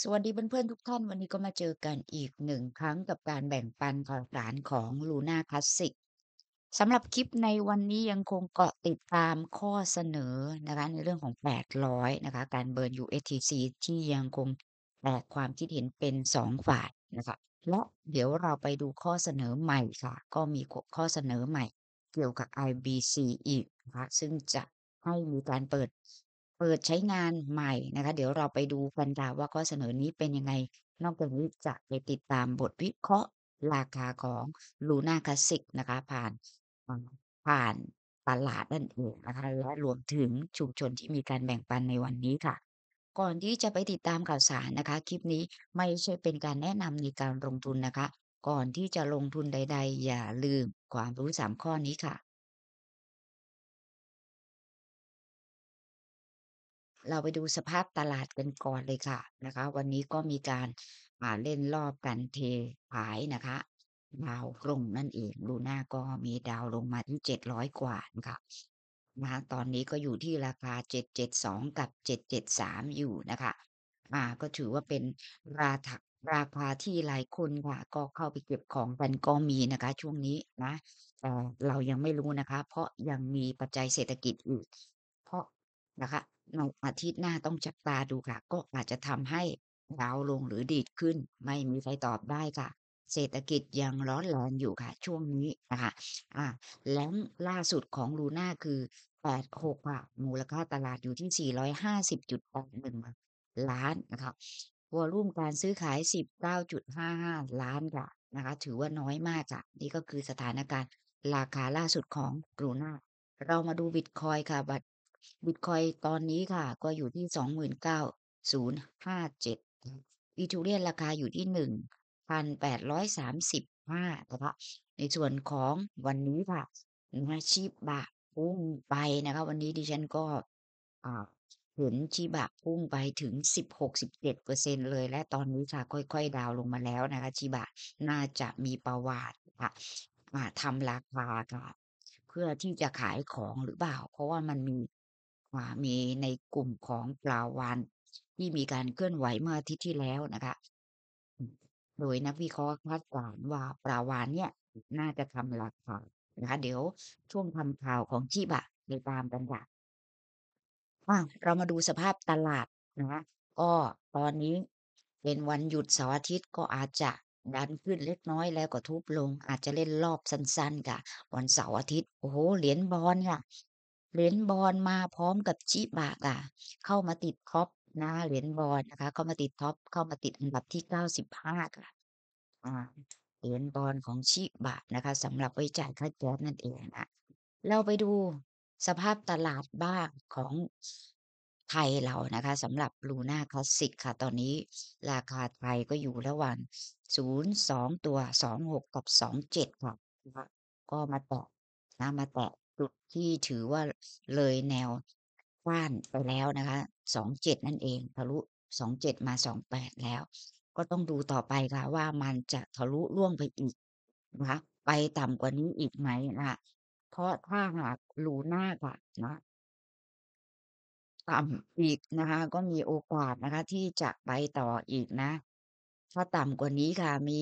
สวัสดีเพื่อนๆทุกท่าน วันนี้ก็มาเจอกันอีกหนึ่งครั้งกับการแบ่งปันข่าวสารของลูน่าคลาสสิกสำหรับคลิปในวันนี้ยังคงเกาะติดตามข้อเสนอนะคะในเรื่องของ 800นะคะการเบิร์น USTC ที่ยังคงแตกความคิดเห็นเป็น 2ฝ่ายนะคะและเดี๋ยวเราไปดูข้อเสนอใหม่ค่ะ ก็มีข้อเสนอใหม่เกี่ยวกับ IBC อีกนะคะซึ่งจะให้มีการเปิดเปิดใช้งานใหม่นะคะ เดี๋ยวเราไปดูกันดาว่าข้อเสนอนี้เป็นยังไง นอกจากนี้จะไปติดตามบทวิเคราะห์ราคาของลูน่าคลาสสิกนะคะ ผ่านผ่านตลาดนั่นเองนะคะและรวมถึงชุมชนที่มีการแบ่งปันในวันนี้ค่ะ ก่อนที่จะไปติดตามข่าวสารนะคะ คลิปนี้ไม่ใช่เป็นการแนะนำในการลงทุนนะคะ ก่อนที่จะลงทุนใดๆ อย่าลืมความรู้สามข้อนี้ค่ะเราไปดูสภาพตลาดกันก่อนเลยค่ะนะคะ วันนี้ก็มีการมาเล่นรอบกันเทขายนะคะดาวลงนั่นเองลูน่าก็มีดาวลงมาที่เจ็ดร้อยกว่านะคะมาตอนนี้ก็อยู่ที่ราคาเจ็ดเจ็ดสองกับเจ็ดเจ็ดสามอยู่นะคะอ่าก็ถือว่าเป็นราถักราคาที่หลายคนค่ะก็เข้าไปเก็บของกันก็มีนะคะ ช่วงนี้นะแต่เรายังไม่รู้นะคะเพราะยังมีปัจจัยเศรษฐกิจอื่นเพราะนะคะอาทิตย์หน้าต้องจับตาดูค่ะ ก็อาจจะทำให้ดาวลงหรือดีดขึ้น ไม่มีใครตอบได้ค่ะ เศรษฐกิจยังร้อนแรงอยู่ค่ะ ช่วงนี้นะคะอ่าแล้วล่าสุดของลูน่าคือ 86ค่ะมูลค่าตลาดอยู่ที่ 450.81ล้านนะคะวอลุ่มการซื้อขาย 19.55 ล้านค่ะนะคะ ถือว่าน้อยมากค่ะ นี่ก็คือสถานการณ์ ราคาล่าสุดของกลูน่าเรามาดูบิตคอยค่ะบัตรบิตคอยตอนนี้ค่ะ ก็อยู่ที่สองหมื่นเก้าศูนย์ห้าเจ็ดอีทูเรียนราคาอยู่ที่หนึ่งพันแปดร้อยสามสิบห้านะคะในส่วนของวันนี้ค่ะนะชีบะพุ่งไปนะคะวันนี้ดิฉันก็เห็นชีบะพุ่งไปถึงสิบหกสิบเจ็ดเปอร์เซ็นเลย และตอนนี้ค่ะค่อยๆ ดาวลงมาแล้วนะคะ ชีบะน่าจะมีประวัติค่ะมาทำราคาค่ะ เพื่อที่จะขายของหรือเปล่า เพราะว่ามันมีอ่ามีในกลุ่มของปลาวานที่มีการเคลื่อนไหวเมื่ออาทิตย์ที่แล้วนะคะโดยนักวิเคราะห์คาดการณ์ว่าปลาวานเนี่ย น่าจะทำหลักข่าวนะคะเดี๋ยวช่วงทำข่าวของชิบะ ในตามกันค่ะาเรามาดูสภาพตลาดนะคะ ก็ตอนนี้เป็นวันหยุดเสาร์อาทิตย์ก็อาจจะดันขึ้นเล็กน้อยแล้วก็ทุบลง อาจจะเล่นรอบสั้น ๆ ค่ะวันเสาร์อาทิตย์โอ้โหเหรียญบอนค่ะเหรียญบอลมาพร้อมกับชิบะอ่ะ เข้ามาติดท็อปนะเหรียญบอลนะคะ เข้ามาติดท็อป เข้ามาติดอันดับที่เก้าสิบห้าค่ะเหรียญบอลของชิบะนะคะสำหรับไว้จ่ายค่าแก๊สนั่นเองนะเราไปดูสภาพตลาดบ้างของไทยเรานะคะสำหรับลูน่าคลาสสิกค่ะ ตอนนี้ ราคาไทยก็อยู่ระหว่าง02 ตัว 26กับ27ค่ะก็มาแตะนะมาแตะจุดที่ถือว่าเลยแนวว้านไปแล้วนะคะ สองเจ็ดนั่นเอง ทะลุสองเจ็ดมาสองแปดแล้ว ก็ต้องดูต่อไปค่ะว่ามันจะทะลุล่วงไปอีกนะคะไปต่ำกว่านี้อีกไหมนะเพราะถ้าหากรูหน้ากว่านะต่ำอีกนะคะ ก็มีโอกาสนะคะ ที่จะไปต่ออีกนะ ถ้าต่ำกว่านี้ค่ะมี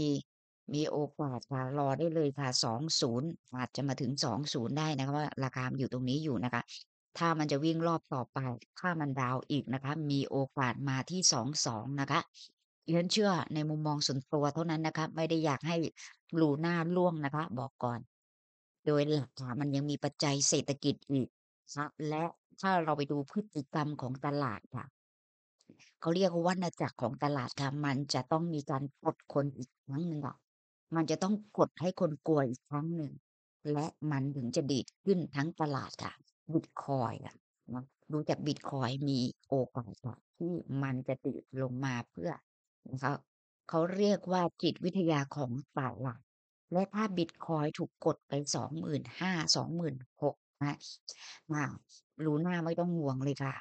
มีโอกาสค่ะรอได้เลยค่ะสองศูนย์อาจจะมาถึงสองศูนย์ได้นะคะว่าราคาอยู่ตรงนี้อยู่นะคะ ถ้ามันจะวิ่งรอบต่อไป ถ้ามันดาวอีกนะคะมีโอกาสมาที่สสององนะคะเรนเชื่อในมุมมองส่วนตัวเท่านั้นนะคะไม่ได้อยากให้หลูหน้าล่วงนะคะ บอกก่อน โดยหลักค่ะมันยังมีปัจจัยเศรษฐกิจอีกครับและถ้าเราไปดูพฤติกรรมของตลาดค่ะเขาเรียกว่าวันจักรของตลาดค่ะมันจะต้องมีการกดคนอีกครั้งหนึ่งอ่ะมันจะต้องกดให้คนกลัวอีกครั้งหนึ่ง และมันถึงจะดีดขึ้นทั้งตลาดค่ะ บิตคอยค่ะดูจากบิตคอยมีโอกาสที่มันจะติดลงมาเพื่อนะคะเขาเรียกว่าจิตวิทยาของตลาดและถ้าบิตคอยถูกกดไปสองหมื่นห้าสองหมื่นหกนะ มา รู้หน้าไม่ต้องห่วงเลยค่ะ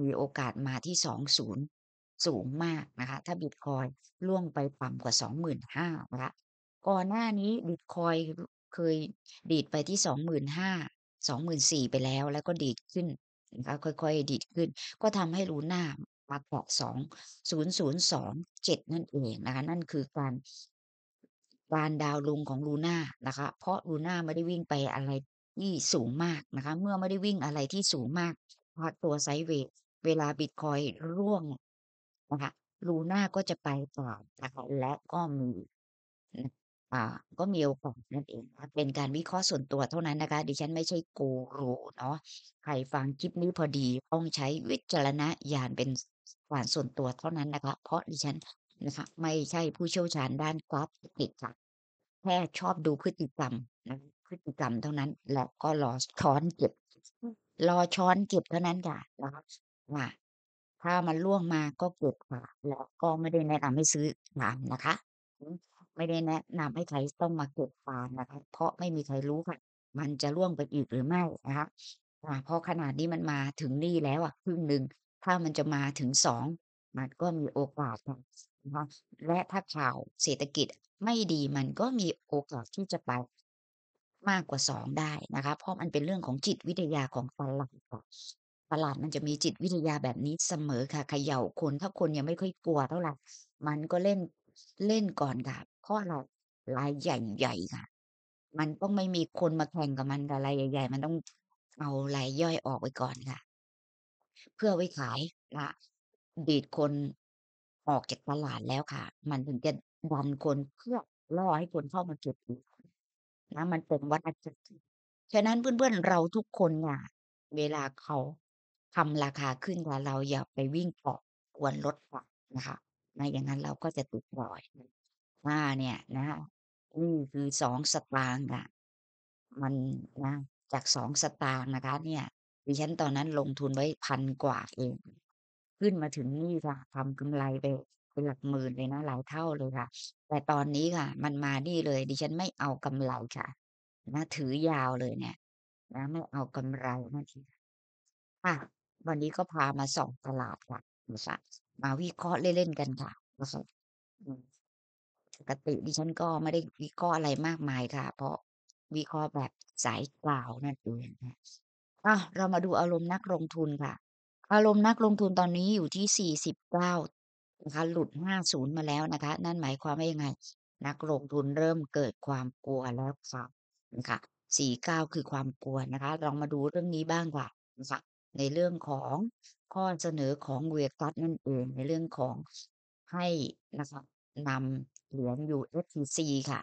มีโอกาสมาที่สองศูนย์สูงมากนะคะ ถ้าบิตคอยล่วงไปต่ำกว่าสองหมื่นห้านะคะก่อนหน้านี้บิตคอยเคยดีดไปที่สสองหหมื่น้าองหมื่นสี่ไปแล้ว แล้วก็ดีดขึ้นนะคะค่อยๆ ดีดขึ้น ก็ทำใหู้ u หนมาเกาะสองศูนย์สองเจ็ดนั่นเองนะคะ นั่นคือการการดาวลงของูน่านะคะ เพราะูน่าไม่ได้วิ่งไปอะไรที่สูงมากนะคะ เมื่อไม่ได้วิ่งอะไรที่สูงมากพักตัวไซเวยเวลาบิตคอยร่วงนะคะูน่าก็จะไปต่อนะคะและก็มีก็มีโอกาสนั่นเองะเป็นการวิเคราะห์ส่วนตัวเท่านั้นนะคะ ดิฉันไม่ใช่กูรูเนาะใครฟังคลิปนี้พอดี ต้องใช้วิจารณญาณเป็นผ่านส่วนตัวเท่านั้นนะคะ เพราะดิฉันนะคะ ไม่ใช่ผู้เชี่ยวชาญด้านกราฟิกค่ะแค่ชอบดูพฤติกรรมนะพฤติกรรมเท่านั้น แล้วก็รอช้อนเก็บ รอช้อนเก็บเท่านั้นค่ะนะคะว่าถ้ามันล่วงมาก็เก็บค่ะแล้วก็ไม่ได้แนะนำให้ซื้อตามนะคะไม่ได้แนะนำให้ใครต้องมาเก็บฟานนะคะ เพราะไม่มีใครรู้ค่ะ มันจะร่วงไปอีกหรือไม่นะคะเพราะขนาดนี้มันมาถึงนี่แล้วอ่ะครึ่งหนึ่งถ้ามันจะมาถึงสองมันก็มีโอกาสค่ะนะคะและถ้าข่าวเศรษฐกิจ ไม่ดีมันก็มีโอกาสที่จะไป มากกว่าสองได้นะคะ เพราะมันเป็นเรื่องของจิตวิทยาของตลาดค่ะตลาดมันจะมีจิตวิทยาแบบนี้เสมอค่ะเขย่าคนถ้าคนยังไม่ค่อยกลัว เท่าไหร่มันก็เล่นเล่นก่อนค่ะเพราะอราลายใหญ่ๆค่ะ มันต้องไม่มีคนมาแข่งกับมันแต่ลายใหญ่ๆ มันต้องเอาลายย่อยออกไปก่อนค่ะ เพื่อไว้ขายละดีดคนออกจากตลาดแล้วค่ะ มันถึงจะดันคนเพื่อล่อให้คนเข้ามาเก็บอีกนะมันเป็นวรรณคดีฉะนั้นเพื่อนๆเราทุกคนเนี่ยเวลาเขาทำราคาขึ้นค่ะเราอย่าไปวิ่งเกาะควรลดค่ะนะคะไม่อย่างนั้นเราก็จะติดบ่อย ว่าเนี่ย นะนี่คือสองสตางค์อะมันนะ จากสองสตางค์นะคะ เนี่ยดิฉันตอนนั้นลงทุนไว้พันกว่าเองขึ้นมาถึงนี่ค่ะทำกำไรไปเป็นหลักหมื่นเลยนะหลายเท่าเลยค่ะ แต่ตอนนี้ค่ะ มันมานี่เลย ดิฉันไม่เอากำไรค่ะ นะถือยาวเลยเนี่ยนะไม่เอากำไรนะทีอค่ะวันนี้ก็พามาส่องตลาดค่ะคุสั่มาวิเคราะห์เล่นๆกันค่ะนะคะปกติดิฉันก็ไม่ได้วิเคราะห์อะไรมากมายค่ะ เพราะวิเคราะห์แบบสายกล่าวนั่นเองนะอ่ะเรามาดูอารมณ์นักลงทุนค่ะ อารมณ์นักลงทุนตอนนี้อยู่ที่สสี่ิบ้านะคะหลุดห้าศูนย์มาแล้วนะคะ นั่นหมายความว่ายังไง นักลงทุนเริ่มเกิดความกลัวแล้วค่ะนะคะ้าคือความกลัวนะคะลองมาดูเรื่องนี้บ้างค่าะในเรื่องของข้อเสนอของเวียกัสนั่นเอง ในเรื่องของให้นะคะนำเหรียญ USTC ค่ะ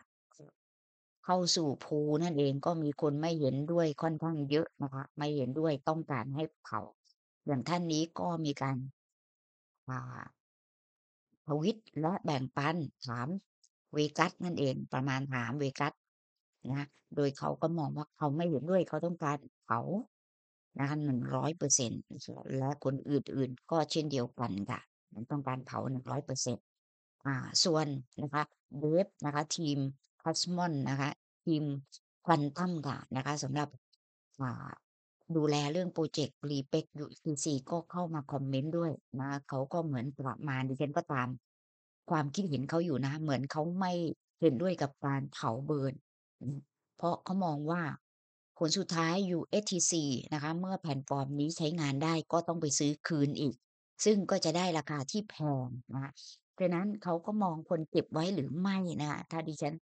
เข้าสู่ภูนั่นเองก็มีคนไม่เห็นด้วยค่อนข้างเยอะนะคะไม่เห็นด้วยต้องการให้เผาอย่างท่านนี้ก็มีการพวิตและแบ่งปัน ถาม เวกัสนั่นเองประมาณถามเวกัสนะโดยเขาก็มองว่าเขาไม่เห็นด้วยเขาต้องการเผานะคะหนึ่งร้อยเปอร์เซ็นต์และคนอื่นๆ ก็เช่นเดียวกันค่ะ มันต้องการเผาหนึ่งร้อยเปอร์เซ็นต์อ่า ส่วนนะคะเวฟนะคะ ทีมคอสมอนนะคะ ทีมควันตั้มค่ะนะคะสำหรับอ่า ดูแลเรื่องโปรเจกต์รีเป็กยูซีซีก็เข้ามาคอมเมนต์ด้วยนะเขาก็เหมือนประมาณดิฉันก็ตามความคิดเห็นเขาอยู่นะ เหมือนเขาไม่เห็นด้วยกับการเผาเบิร์นเพราะเขามองว่าผลสุดท้าย USTC นะคะ เมื่อแพลตฟอร์มนี้ใช้งานได้ก็ต้องไปซื้อคืนอีก ซึ่งก็จะได้ราคาที่แพงนะคะดังนั้นเขาก็มองคนเก็บไว้หรือไม่นะคะถ้าดิฉัน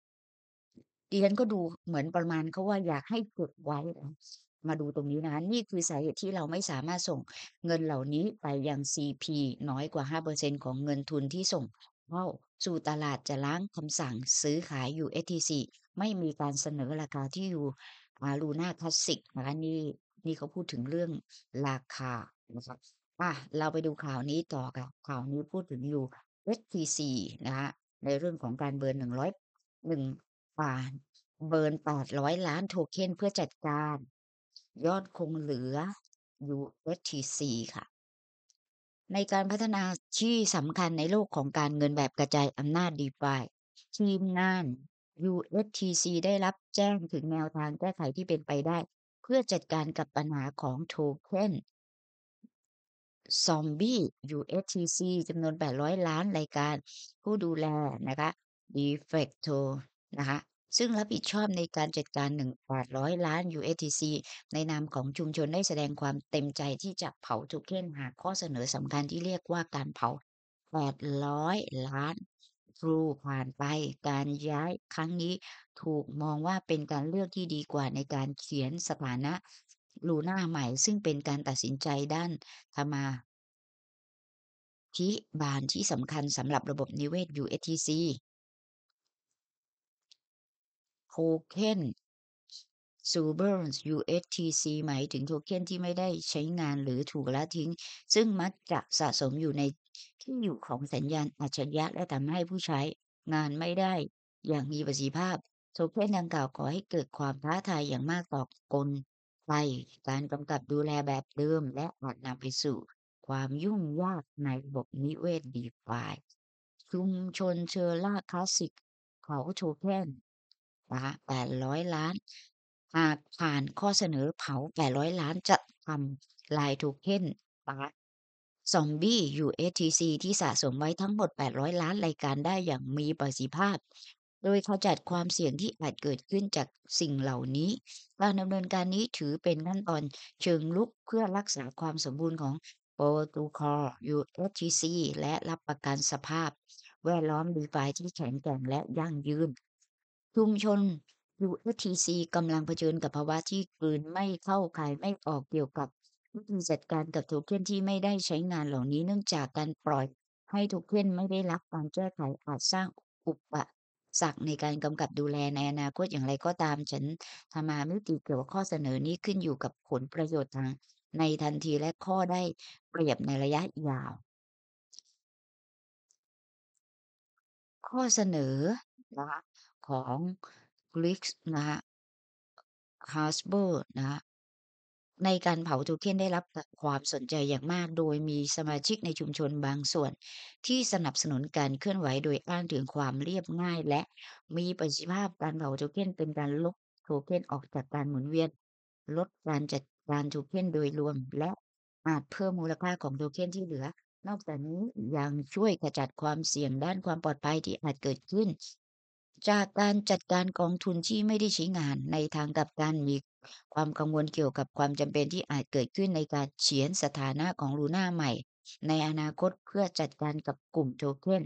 ดิฉันก็ดูเหมือนประมาณเขาว่าอยากให้เก็บไว้ มาดูตรงนี้นะนี่คือสาเหตุที่เราไม่สามารถส่งเงินเหล่านี้ไปยัง CP น้อยกว่า 5%ของเงินทุนที่ส่งเข้าสู่ตลาดจะล้างคำสั่ง ซื้อขาย USTC ไม่มีการเสนอราคาที่อยู่มาลูน่าคลาสสิกนะคะนี่นี่เขาพูดถึงเรื่องราคานะครับอ่ะเราไปดูข่าวนี้ต่อกันข่าวนี้พูดถึงอยู่ STC นะคะในเรื่องของการเบิร์นหนึ่งร้อยหนึ่งป่าเบิร์นแปดร้อยล้านโทเค็นเพื่อจัดการ ยอดคงเหลือยูอ่ s t c ค่ะ ในการพัฒนาที่สำคัญในโลกของการเงินแบบกระจายอำนาจดีไปทีมงาน USTC ได้รับแจ้งถึงแนวทางแก้ไขที่เป็นไปได้ เพื่อจัดการกับปัญหาของโทเค็นซอมบี้ USTC จำนวน 800 ล้านรายการ ผู้ดูแลนะคะ Defecto นะคะซึ่งรับผิดชอบในการจัดการ1,800ล้าน USTC ในนามของชุมชนได้แสดงความเต็มใจที่จะเผาทุกเค็นหาข้อเสนอสำคัญที่เรียกว่าการเผา800 ล้านครูผ่านไปการย้ายครั้งนี้ถูกมองว่าเป็นการเลือกที่ดีกว่าในการเขียนสถานะลูน่าใหม่ซึ่งเป็นการตัดสินใจด้านธรรมาธิบาลที่สำคัญสำหรับระบบนิเวศ USTC โทเค็น Suburns USTC หมายถึงโทเค็นที่ไม่ได้ใช้งานหรือถูกละทิ้ง ซึ่งมักจะสะสมอยู่ในที่อยู่ของสัญญาณอัจฉริยะและทำให้ผู้ใช้งานไม่ได้อย่างมีประสิทธิภาพ โทเคนดังกล่าวขอให้เกิดความท้าทายอย่างมากต่อกลไกการกำกับดูแลแบบเดิมและอาจนำไปสู่ ความยุ่งยากในระบบนิเวศดีฟาย ชุมชนเชอร่าคลาสสิกเขาโทเคนนละแปดร้อยล้าน หากผ่านข้อเสนอเผาแปดร้อยล้านจะทำลายโทเคนนปาซอมบี้ USTC ที่สะสมไว้ทั้งหมด 800 ล้านรายการได้อย่างมีประสิทธิภาพ โดยเขาจัดความเสี่ยงที่อาจเกิดขึ้นจากสิ่งเหล่านี้ การดำเนินการนี้ถือเป็นขั้นตอนเชิงลุกเพื่อรักษาความสมบูรณ์ของโปรโตคอล USTC และรับประกันสภาพ แวดล้อมดีไฟที่แข็งแกร่งและยั่งยืน ชุมชน USTC กำลังเผชิญกับภาวะที่กลืนไม่เข้าคายไม่ออกเกี่ยวกับวิธีจัดการกับโทเค็นที่ไม่ได้ใช้งานเหล่านี้ เนื่องจากการปล่อยให้โทเค็นไม่ได้รับการแก้ไขอาจสร้างอุปสรรคในการกำกับดูแลในอนาคตอย่างไรก็ตามฉันทำมามิติเกี่ยวกับข้อเสนอนี้ขึ้นอยู่กับผลประโยชน์ทางในทันทีและข้อได้เปรียบในระยะยาว ข้อเสนอนะคะของ g ร i กนะคะ h a s b e r นะคะในการเผาโทเค็นได้รับความสนใจอย่างมาก โดยมีสมาชิกในชุมชนบางส่วน ที่สนับสนุนการเคลื่อนไหวโดยอ้างถึงความเรียบง่ายและ มีประสิทธิภาพการเผาโทเค็นเป็นการลบโทเค็นออกจากการหมุนเวียน ลดการจัดการโทเค็นโดยรวมและอาจเพิ่มมูลค่าของโทเค็นที่เหลือ นอกจากนี้ยังช่วยขจัดความเสี่ยงด้านความปลอดภัยที่อาจเกิดขึ้นจากการจัดการกองทุนที่ไม่ได้ใช้งานในทางกลับกันมีความกังวลเกี่ยวกับความจำเป็นที่อาจเกิดขึ้นในการเฉียนสถานะของลูน่าใหม่ ในอนาคตเพื่อจัดการกับกลุ่มโทเค็น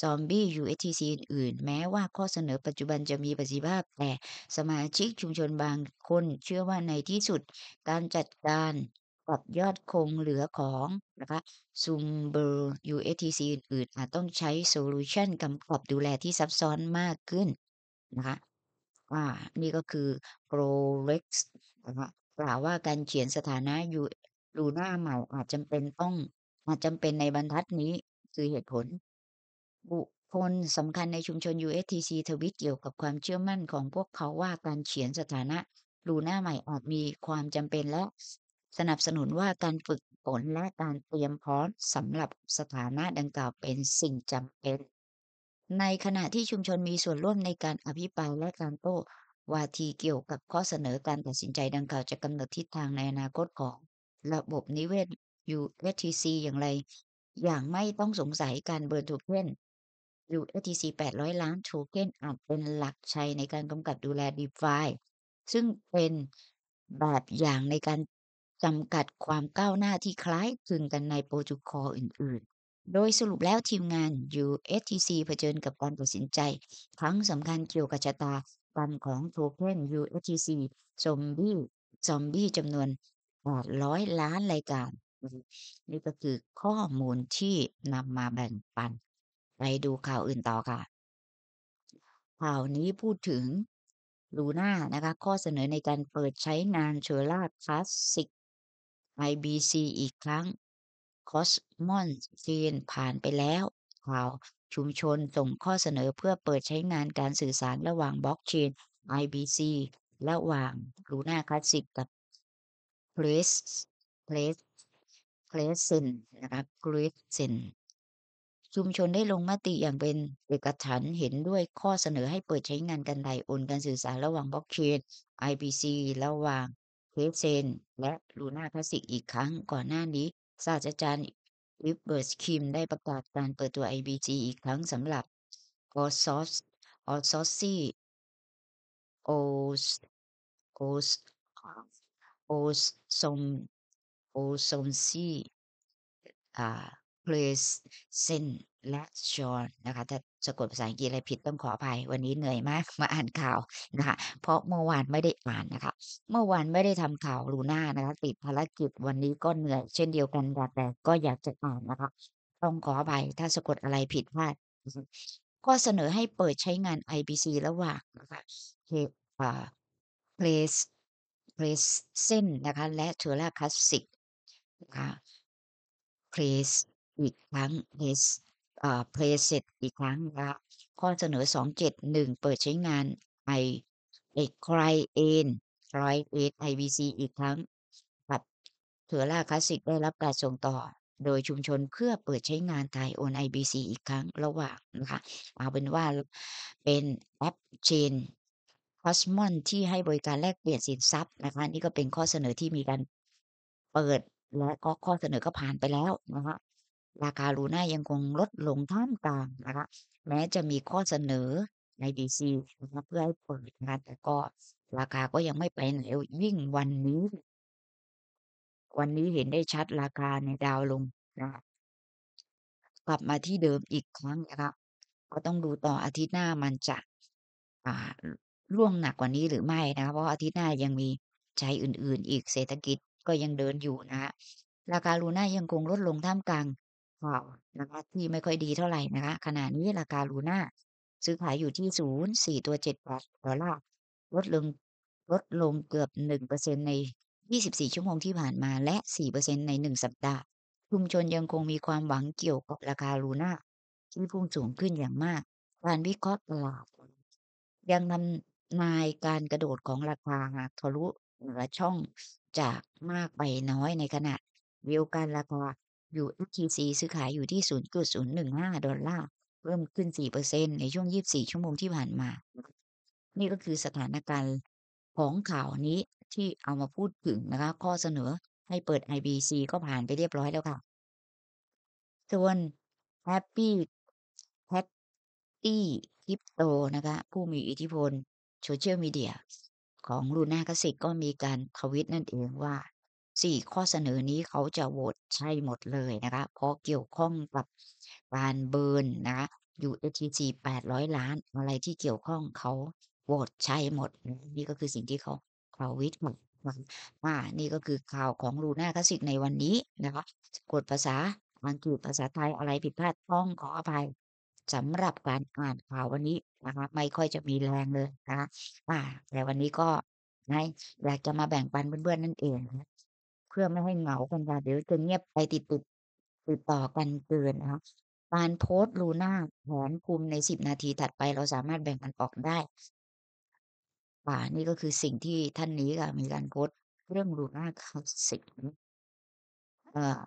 ซอมบี้ USTC อื่นๆแม้ว่าข้อเสนอปัจจุบันจะมีประสิทธิภาพแต่สมาชิกชุมชนบางคนเชื่อว่าในที่สุดการจัดการกับยอดคงเหลือของนะคะซูมเบอร์ USTC อื่นๆอาจต้องใช้โซลูชันกำกับดูแลที่ซับซ้อนมากขึ้นนะคะว่านี่ก็คือ Prolex นะคะกล่าวว่าการเขียนสถานะยูลูน่าใหม่อาจจำเป็นต้องอาจจำเป็นในบรรทัดนี้คือเหตุผล บุคคลสำคัญในชุมชน USTC ทวิตเกี่ยวกับความเชื่อมั่นของพวกเขาว่าการเขียนสถานะ ลูน่าใหม่อาจมีความจำเป็นและสนับสนุนว่าการฝึกฝนและการเตรียมพร้อมสำหรับสถานะดังกล่าวเป็นสิ่งจำเป็น ในขณะที่ชุมชนมีส่วนร่วมในการอภิปรายและการโต้วาทีเกี่ยวกับข้อเสนอการตัดสินใจดังกล่าวจะกำหนดทิศทางในอนาคตของ ระบบนิเวศ USTC อย่างไรอย่างไม่ต้องสงสัยการเบิร์นโทเค็น USTC 800 ล้านโทเค็นอาจเป็นหลักใช้ในการกำกับดูแลีฟายซึ่งเป็นแบบอย่างในการจำกัดความก้าวหน้าที่คล้ายคลึงกันในโปรโตคอลอื่นๆ โดยสรุปแล้วทีมงาน USTC เผชิญกับการตัดสินใจครั้งสำคัญเกี่ยวกับชะตากรรมของโทเค็น USTC ซอมบี้ซอมบี้จำนวน800 ล้านรายการนี่ก็คือข้อมูลที่นำมาแบ่งปัน ไปดูข่าวอื่นต่อค่ะข่าวนี้พูดถึงลูน่านะคะข้อเสนอในการเปิดใช้งานเชอร่าคลาสสิก IBC อีกครั้งคอสมอนซีนผ่านไปแล้วข่าวชุมชนส่งข้อเสนอเพื่อเปิดใช้งานการสื่อสารระหว่างบล็อกเชน IBC ระหว่างลูน่าคลาสสิกกับเพลสเพลสเพลสเซนนะครับพลสเซนชุมชนได้ลงมติอย่างเป็นเอกฉันเห็นด้วยข้อเสนอให้เปิดใช้งานกันไดโอนการสื่อสารระหว่างบล็อกเชน IBC ระหว่างเคฟเซนและลูนาคลาสิกอีกครั้งก่อนหน้านี้ ศาสตราจารย์วิบเบิร์สคิมได้ประกาศการเปิดตัว IBG อีกครั้งสำหรับโอซอสออซอสซี่โอสโอสโอสซมโอซมซี่อ่าเพลสเซนและชอนนะคะ ถ้าสะกดภาษาอังกฤษอะไรผิดต้องขออภัยวันนี้เหนื่อยมาก มาอ่านข่าวนะคะ เพราะเมื่อวานไม่ได้อ่านนะคะ เมื่อวานไม่ได้ทำข่าวลูน่านะคะติดภารกิจวันนี้ก็เหนื่อย เช่นเดียวกันแต่ ก็อยากจะอ่านนะคะ ต้องขออภัยถ้าสะกดอะไรผิดพลาดก็เสนอให้เปิดใช้งาน IBC ระหว่างนะคะเคอ่า place place เส้นนะคะ และทัวร่าคลาสสิกนะคะ place อีกครั้ง place เพลย์เสร็จอีกครั้งนะข้อเสนอ 271 เปิดใช้งานไอไอคไครเอนครยเอทไอบีซีอีกครั้งกับเถือล่าคลาสสิกได้รับการส่งต่อ โดยชุมชนเพื่อเปิดใช้งานไทยโอนไอบีซีอีกครั้งระหว่างนะคะเอาเป็นว่าเป็นแอปเชนคอสมอนที่ให้บริการแลกเปลี่ยนสินทรัพย์นะคะนี่ก็เป็นข้อเสนอที่มีการเปิดและก็ข้อเสนอก็ผ่านไปแล้วนะคะราคาลูน่ายังคงลดลงท่ามกลางนะคะแม้จะมีข้อเสนอในดีซีนะคะเพื่อให้เปิดนะคแต่ก็ราคาก็ยังไม่ไปไหนยิ่งวันนี้ วันนี้เห็นได้ชัดราคา ในดาวลงนะคะกลับมาที่เดิมอีกครั้งนะคะก็ต้องดูต่ออาทิตย์หน้ามันจะ อ่าร่วงหนักกว่านี้หรือไม่นะคะเพราะอาทิตย์หน้ายังมีใจอื่น ๆ อีกเศรษฐกิจก็ยังเดินอยู่นะฮะราคาลูน่ายังคงลดลงท่ามกลางข่าวนะคะที่ไม่ค่อยดีเท่าไหร่นะคะขณะนี้ราคาลูน่า ซื้อขายอยู่ที่ศูนย์สี่ตัวเจ็ดบาทดอลลาร์ลดลงลดลงเกือบหนึ่งเปอร์เซ็นในยี่สิบสี่ชั่วโมงที่ผ่านมา และสี่เปอร์เซ็นในหนึ่งสัปดาห์ชุมชนยังคงมีความหวังเกี่ยวกับราคาลูน่า ที่พุ่งสูงขึ้นอย่างมากการวิเคราะห์ตลาดยังนำนายการกระโดดของราคาหากทะลุเหนือช่องจากมากไปน้อยในขณะเดียวกันราคา u t c ซื้อขายอยู่ที่ 0.015 ดอลลาร์เพิ่มขึ้น 4%ในช่วง 24 ชั่วโมงที่ผ่านมา นี่ก็คือสถานการณ์ของข่าวนี้ที่เอามาพูดถึงนะคะ ข้อเสนอให้เปิด IBC ก็ผ่านไปเรียบร้อยแล้วค่ะ ส่วน Happy h a t p y Crypto นะคะผู้มีอิทธิพลโซเชียลมีเดีย ของลูน่ากสิกก็มีการทวิตนั่นเองว่าสี่ข้อเสนอนี้เขาจะโหวตใช่หมดเลยนะคะเพราะ เกี่ยวข้องกับการเบิร์นนะคะ u a t ร้อยล้านอะไรที่เกี่ยวข้องเขาโหวตใช่หมดนี่ก็คือสิ่งที่เขาเขาวิจารณ์ว่านี่ก็คือข่าวของลูน่าคลาสิกในวันนี้นะคะกดภาษาอังกฤษภาษาไทยอะไรผิดพลาด ต้องขออภัยสำหรับการอ่านข่าววันนี้นะคะไม่ค่อยจะมีแรงเลยนะคะแต่วันนี้ก็นะอยากจะมาแบ่งปันเพื่อนๆนั่นเองเพื่อไม่ให้เหงากันค่ะ เดี๋ยวจะเงียบไปติดติดติดต่อกันเกินนะคะการโพสต์ลูน่าแผนภูมิในสิบนาทีถัดไป เราสามารถแบ่งมันออกได้ป่านี่ก็คือสิ่งที่ท่านนี้ค่ะมีการโพสต์เรื่องลูน่าคลาสสิกเอ่อ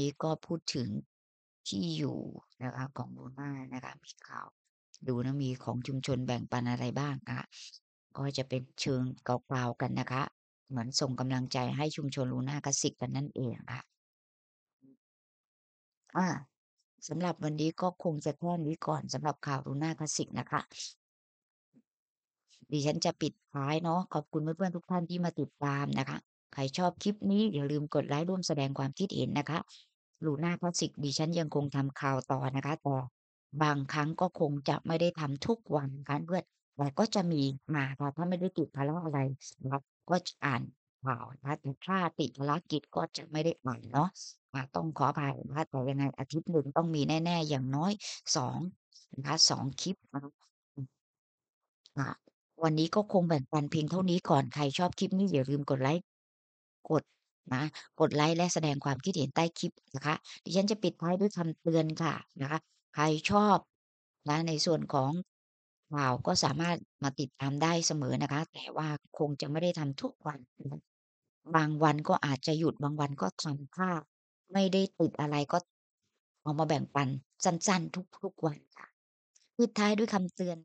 นี้ก็พูดถึงที่อยู่นะคะของลูน่านะคะ มีข่าว ดูนะมีของชุมชนแบ่งปันอะไรบ้างนะคะก็จะเป็นเชิงเก่าๆกันนะคะเหมือนส่ง กำลังใจให้ชุมชนลูน่ากสิกกันนั่นเองค่ะ อ่าสำหรับวันนี้ก็คงจะแค่นี้ก่อนสำหรับข่าวลูน่ากสิก นะคะดิฉันจะปิดท้ายเนาะขอบคุณเพื่อนๆทุกท่านที่มาติดตามนะคะใคร ชอบคลิปนี้อย่าลืมกดไลค์ร่วมแสดงความคิดเห็นนะคะลูน่าคลาสสิก ดิฉันยังคงทำข่าวต่อนะคะต่อ บางครั้งก็คงจะไม่ได้ทำทุกวันกันเพื่อนแต่ก็จะมีมาค่ะถ้าไม่ได้ติดภาระอะไรรับก็จะอ่านข่าวนะแต่ถ้าติดภารกิจก็จะไม่ได้อ่านเนาะมาต้องขออภัยนะคะแต่ยังไงอาทิตย์หนึ่งต้องมีแน่ ๆ อย่างน้อย สองนะคะสองคลิปนะค่ะวันนี้ก็คงแบ่งปันเพียงเท่านี้ก่อนใครชอบคลิปนี้อย่าลืมกดไลค์กดนะ กดไลค์และแสดงความคิดเห็นใต้คลิปนะคะดิฉันจะปิดท้ายด้วยคำเตือนค่ะ นะคะ ใครชอบนะในส่วนของข่าวก็สามารถมาติดตามได้เสมอนะคะ แต่ว่าคงจะไม่ได้ทำทุกวัน บางวันก็อาจจะหยุดบางวันก็ทำถ้าไม่ได้ติดอะไรก็เอามาแบ่งปัน สั้นๆ ทุกๆวันค่ะปิดท้ายด้วยคำเตือน